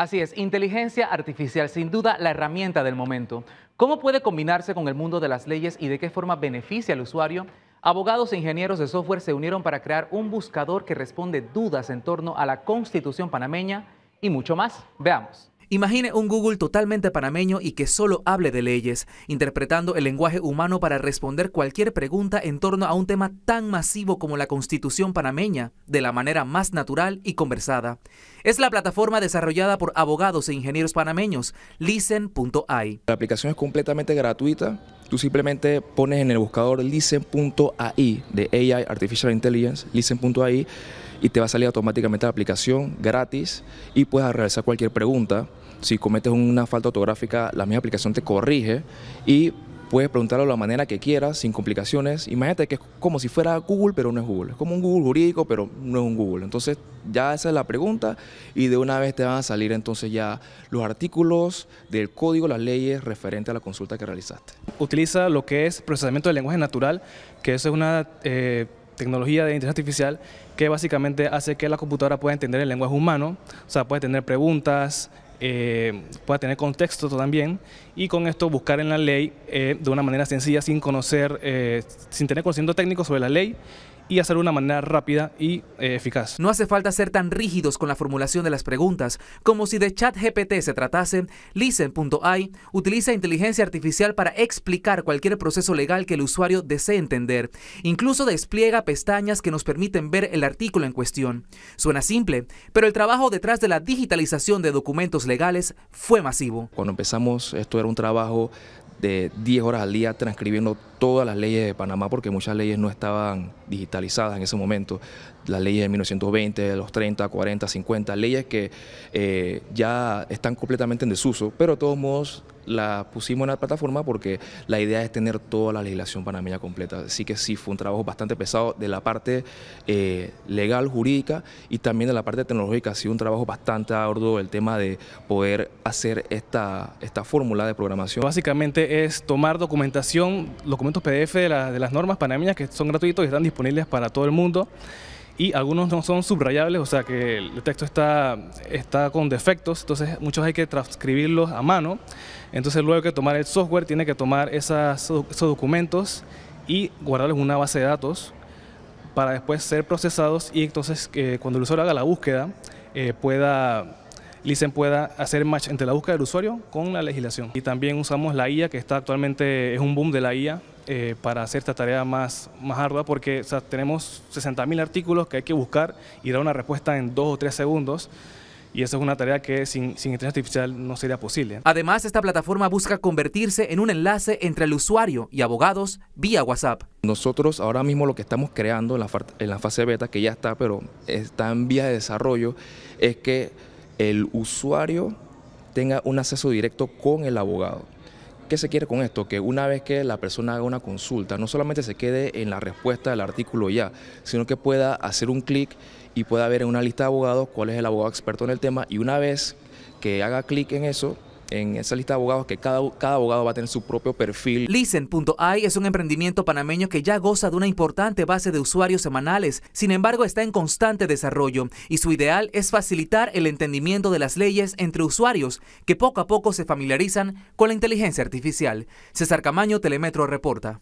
Así es, inteligencia artificial, sin duda la herramienta del momento. ¿Cómo puede combinarse con el mundo de las leyes y de qué forma beneficia al usuario? Abogados e ingenieros de software se unieron para crear un buscador que responde dudas en torno a la constitución panameña y mucho más. Veamos. Imagine un Google totalmente panameño y que solo hable de leyes, interpretando el lenguaje humano para responder cualquier pregunta en torno a un tema tan masivo como la constitución panameña, de la manera más natural y conversada. Es la plataforma desarrollada por abogados e ingenieros panameños, listen.ai. La aplicación es completamente gratuita tú simplemente pones en el buscador listen.ai de AI, Artificial Intelligence, listen.ai, y te va a salir automáticamente la aplicación gratis y puedes realizar cualquier pregunta. Si cometes una falta ortográfica, la misma aplicación te corrige y Puedes preguntarlo de la manera que quieras, sin complicaciones. Imagínate que es como si fuera Google, pero no es Google. Es como un Google jurídico, pero no es un Google. Entonces, ya esa es la pregunta y de una vez te van a salir entonces ya los artículos del código, las leyes referentes a la consulta que realizaste. Utiliza lo que es procesamiento del lenguaje natural, que es una... Eh, tecnología de inteligencia artificial que básicamente hace que la computadora pueda entender el lenguaje humano, o sea, puede tener preguntas, eh, pueda tener contexto también y con esto buscar en la ley eh, de una manera sencilla sin conocer, eh, sin tener conocimiento técnico sobre la ley y hacerlo de una manera rápida y eh, eficaz. No hace falta ser tan rígidos con la formulación de las preguntas. Como si de ChatGPT se tratase, Listen.ai utiliza inteligencia artificial para explicar cualquier proceso legal que el usuario desee entender. Incluso despliega pestañas que nos permiten ver el artículo en cuestión. Suena simple, pero el trabajo detrás de la digitalización de documentos legales fue masivo. Cuando empezamos, esto era un trabajo de 10 horas al día transcribiendo todas las leyes de Panamá, porque muchas leyes no estaban digitalizadas en ese momento. Las leyes de 1920, de los 30, 40, 50, leyes que eh, ya están completamente en desuso, pero de todos modos la pusimos en la plataforma porque la idea es tener toda la legislación panameña completa. Así que sí, fue un trabajo bastante pesado de la parte eh, legal, jurídica y también de la parte tecnológica. Ha sido un trabajo bastante arduo el tema de poder hacer esta, esta fórmula de programación. Básicamente es tomar documentación, documentos PDF de, de las normas panameñas que son gratuitos y están disponibles para todo el mundo y algunos no son subrayables, o sea que el texto está, está con defectos, entonces muchos hay que transcribirlos a mano, entonces luego que tomar el software tiene que tomar esos documentos y guardarlos en una base de datos para después ser procesados y entonces eh, cuando el usuario haga la búsqueda eh, pueda Licen pueda hacer match entre la búsqueda del usuario con la legislación. Y también usamos la IA, que está actualmente es un boom de la IA, eh, para hacer esta tarea más, más ardua porque tenemos 60.000 artículos que hay que buscar y dar una respuesta en dos o tres segundos. Y esa es una tarea que sin, inteligencia artificial no sería posible. Además, esta plataforma busca convertirse en un enlace entre el usuario y abogados vía WhatsApp. Nosotros ahora mismo lo que estamos creando en la, en la fase beta, que ya está, pero está en vía de desarrollo, es que el usuario tenga un acceso directo con el abogado. ¿Qué se quiere con esto? Que una vez que la persona haga una consulta, no solamente se quede en la respuesta del artículo ya, sino que pueda hacer un clic y pueda ver en una lista de abogados cuál es el abogado experto en el tema y una vez que haga clic en eso, en esa lista de abogados que cada, cada abogado va a tener su propio perfil. Listen.ai es un emprendimiento panameño que ya goza de una importante base de usuarios semanales, sin embargo está en constante desarrollo y su ideal es facilitar el entendimiento de las leyes entre usuarios que poco a poco se familiarizan con la inteligencia artificial. César Camaño, Telemetro reporta.